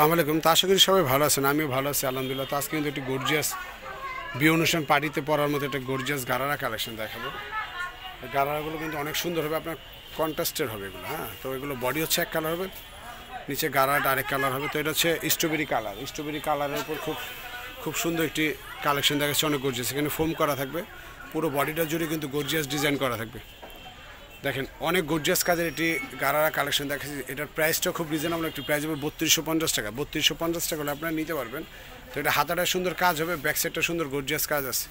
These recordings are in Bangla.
আসসালামু আলাইকুম তো আশা করি সবাই ভালো আছেন আমিও ভালো আছি আলহামদুলিল্লাহ তো আজকে কিন্তু একটি গর্জিয়াস বিয়ে অনুষ্ঠান পার্টিতে পরার মতো একটা গর্জিয়াস গারারা কালেকশন দেখাবো গারারাগুলো কিন্তু অনেক সুন্দর হবে আপনার কন্ট্রাস্টের হবে এগুলো হ্যাঁ তো এগুলো বডি হচ্ছে এক কালার হবে নিচে গারাটা আরেক কালার হবে তো এটা হচ্ছে স্ট্রবেরি কালার স্ট্রবেরি কালারের উপর খুব খুব সুন্দর একটি কালেকশন দেখাচ্ছে অনেক গর্জিয়াস এখানে ফোম করা থাকবে পুরো বডিটা জুড়ে কিন্তু গর্জিয়াস ডিজাইন করা থাকবে দেখেন অনেক গর্জিয়াস কাজের এটি গারারা কালেকশন দেখাচ্ছি এটার প্রাইসটা খুব রিজনেবল একটি প্রাইস হবে বত্রিশশো পঞ্চাশ টাকা বত্রিশশো পঞ্চাশ টাকা হলে আপনারা নিতে পারবেন তো এটা হাতাটা সুন্দর কাজ হবে ব্যাক সাইডটা সুন্দর গর্জিয়াস কাজ আছে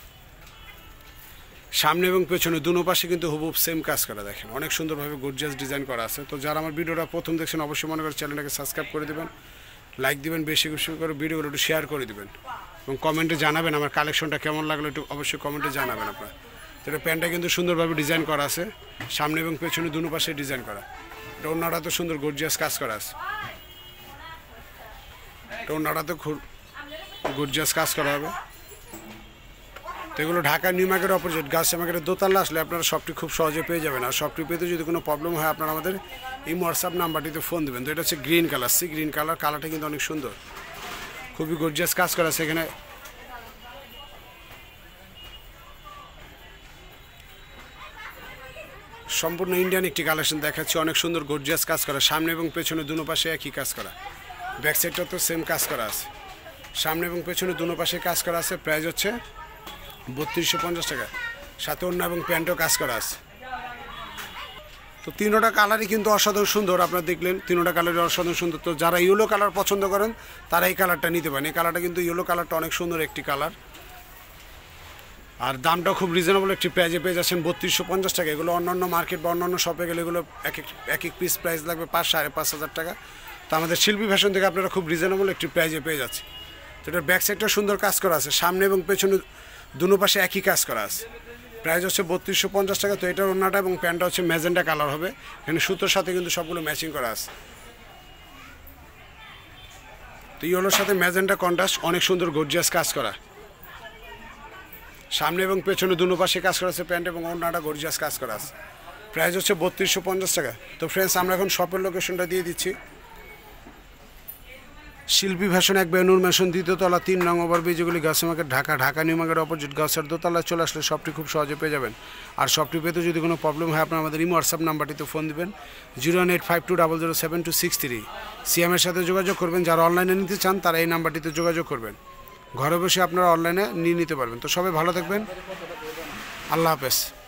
সামনে এবং পেছনে দুনো পাশে কিন্তু হুবুব সেম কাজ করা দেখেন অনেক সুন্দরভাবে গর্জিয়াস ডিজাইন করা আছে তো যারা আমার ভিডিওটা প্রথম দেখছেন অবশ্যই মনে করে চ্যানেলটাকে সাবস্ক্রাইব করে দেবেন লাইক দিবেন বেশি বেশি করে ভিডিওগুলো একটু শেয়ার করে দেবেন এবং কমেন্টে জানাবেন আমার কালেকশনটা কেমন লাগলো একটু অবশ্যই কমেন্টে জানাবেন আপনারা এটা প্যান্টটা কিন্তু সুন্দরভাবে ডিজাইন করা আছে সামনে এবং পেছনে দুনো পাশে ডিজাইন করা এটা ওনারা তো সুন্দর গর্জিয়াস কাজ করা আছে এটা ওনারা তো গর্জিয়াস কাজ করা হবে তো এগুলো ঢাকা নিউ মার্কেট অপোজিট গাছ মার্কেটের দোতলা আসলে আপনারা সবটি খুব সহজে পেয়ে যাবেন আর সবটি পেতে যদি কোনো প্রবলেম হয় আপনারা আমাদের এই হোয়াটসঅ্যাপ নাম্বারটিতে ফোন দেবেন তো এটা হচ্ছে green colour sea green colour কালারটা কিন্তু অনেক সুন্দর খুবই গর্জিয়াস কাজ করা সেখানে সম্পূর্ণ ইন্ডিয়ান একটি কালেকশন দেখাচ্ছি অনেক সুন্দর গর্জিয়াস কাজ করা সামনে এবং পেছনে দুনো পাশে একই কাজ করা ব্যাক সাইডটা তো সেম কাজ করা আছে সামনে এবং পেছনে দুনো পাশে কাজ করা আছে প্রাইস হচ্ছে বত্রিশশো পঞ্চাশ টাকা সাথে অন্য এবং প্যান্টও কাজ করা আছে তো তিনোটা কালারই কিন্তু অসাধারণ সুন্দর আপনারা দেখলেন তিনোটা কালারই অসাধারণ সুন্দর তো যারা ইয়েলো কালার পছন্দ করেন তারা এই কালারটা নিতে পারেন এই কালারটা কিন্তু ইয়েলো কালারটা অনেক সুন্দর একটি কালার আর দামটা খুব রিজনেবল একটি প্রাইজে পেয়ে যাচ্ছেন বত্রিশশো পঞ্চাশ টাকা এগুলো অন্যান্য মার্কেট বা অন্যান্য শপে গেলে এগুলো এক এক এক এক পিস প্রাইস লাগবে পাঁচ সাড়ে পাঁচ হাজার টাকা তো আমাদের শিল্পী ফ্যাশন থেকে আপনারা খুব রিজনেবল একটি প্রাইজে পেয়ে যাচ্ছে তো এটার ব্যাক সাইডটা সুন্দর কাজ করা আছে সামনে এবং পেছনে দুনো পাশে একই কাজ করা আছে প্রাইস হচ্ছে বত্রিশশো পঞ্চাশ টাকা তো এটার ওনাটা এবং প্যান্টটা হচ্ছে ম্যাজেন্ডা কালার হবে এখানে সুতোর সাথে কিন্তু সবগুলো ম্যাচিং করা আছে তো ইয়েলোর সাথে ম্যাজেন্ডা কন্ট্রাস্ট অনেক সুন্দর গর্জিয়াস কাজ করা সামনে এবং পেছনে দুনো পাশে কাজ করা আছে প্যান্ট এবং অন্যটা গরজাস কাজ করা আছে প্রাইস হচ্ছে বত্রিশশো পঞ্চাশ টাকা তো ফ্রেন্ডস আমরা এখন শপের লোকেশনটা দিয়ে দিচ্ছি শিল্পী ফ্যাশন এক বেনুর মেশন দ্বিতীয়তলা তিন নং ওভার ব্রিজগুলি গাছে market Dhaka Dhaka New Market opposite গাছের দোতলায় চলে আসলে সবটি খুব সহজে পেয়ে যাবেন আর শপটি পেতে যদি কোনো প্রবলেম হয় আপনার আমাদের ইমো হোয়াটসঅ্যাপ নাম্বারটিতে ফোন দেবেন zero one eight five two double zero seven two six three সিএমের সাথে যোগাযোগ করবেন যারা অনলাইনে নিতে চান তারা এই নাম্বারটিতে যোগাযোগ করবেন ঘরে বসে আপনারা অনলাইনে নিয়ে নিতে পারবেন তো সবাই ভালো থাকবেন আল্লাহ হাফেজ